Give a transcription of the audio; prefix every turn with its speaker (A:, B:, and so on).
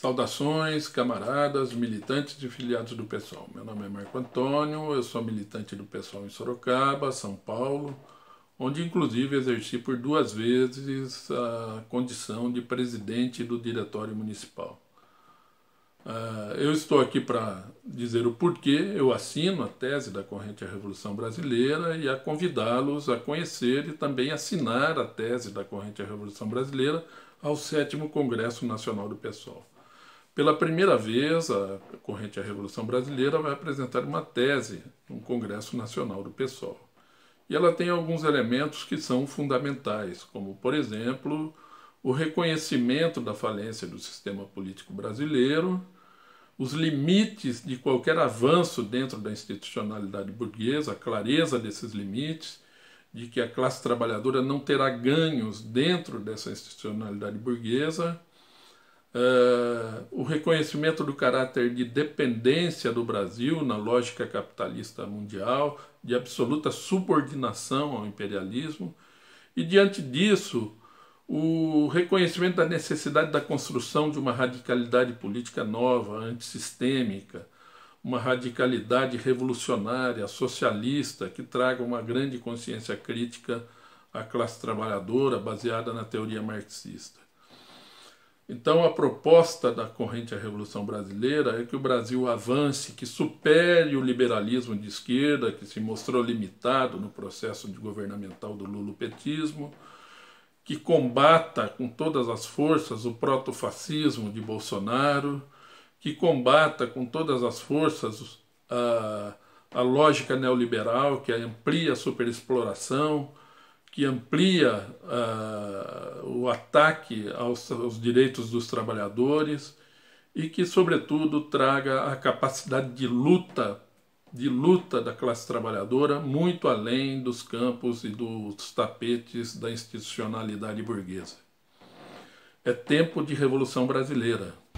A: Saudações, camaradas, militantes e filiados do PSOL. Meu nome é Marco Antônio, eu sou militante do PSOL em Sorocaba, São Paulo, onde inclusive exerci por duas vezes a condição de presidente do Diretório Municipal. Ah, eu estou aqui para dizer o porquê eu assino a tese da Corrente à Revolução Brasileira e a convidá-los a conhecer e também assinar a tese da Corrente à Revolução Brasileira ao 7 Congresso Nacional do PSOL. Pela primeira vez, a corrente à Revolução Brasileira vai apresentar uma tese no Congresso Nacional do PSOL. E ela tem alguns elementos que são fundamentais, como, por exemplo, o reconhecimento da falência do sistema político brasileiro, os limites de qualquer avanço dentro da institucionalidade burguesa, a clareza desses limites, de que a classe trabalhadora não terá ganhos dentro dessa institucionalidade burguesa Uh, o reconhecimento do caráter de dependência do Brasil na lógica capitalista mundial, de absoluta subordinação ao imperialismo, e diante disso, o reconhecimento da necessidade da construção de uma radicalidade política nova, antissistêmica, uma radicalidade revolucionária, socialista, que traga uma grande consciência crítica à classe trabalhadora, baseada na teoria marxista. Então, a proposta da corrente à Revolução Brasileira é que o Brasil avance, que supere o liberalismo de esquerda, que se mostrou limitado no processo de governamental do lulupetismo, que combata com todas as forças o protofascismo de Bolsonaro, que combata com todas as forças a, ah, a lógica neoliberal, que amplia a superexploração, que amplia uh, o ataque aos, aos direitos dos trabalhadores e que, sobretudo, traga a capacidade de luta, de luta da classe trabalhadora muito além dos campos e dos tapetes da institucionalidade burguesa. É tempo de revolução brasileira,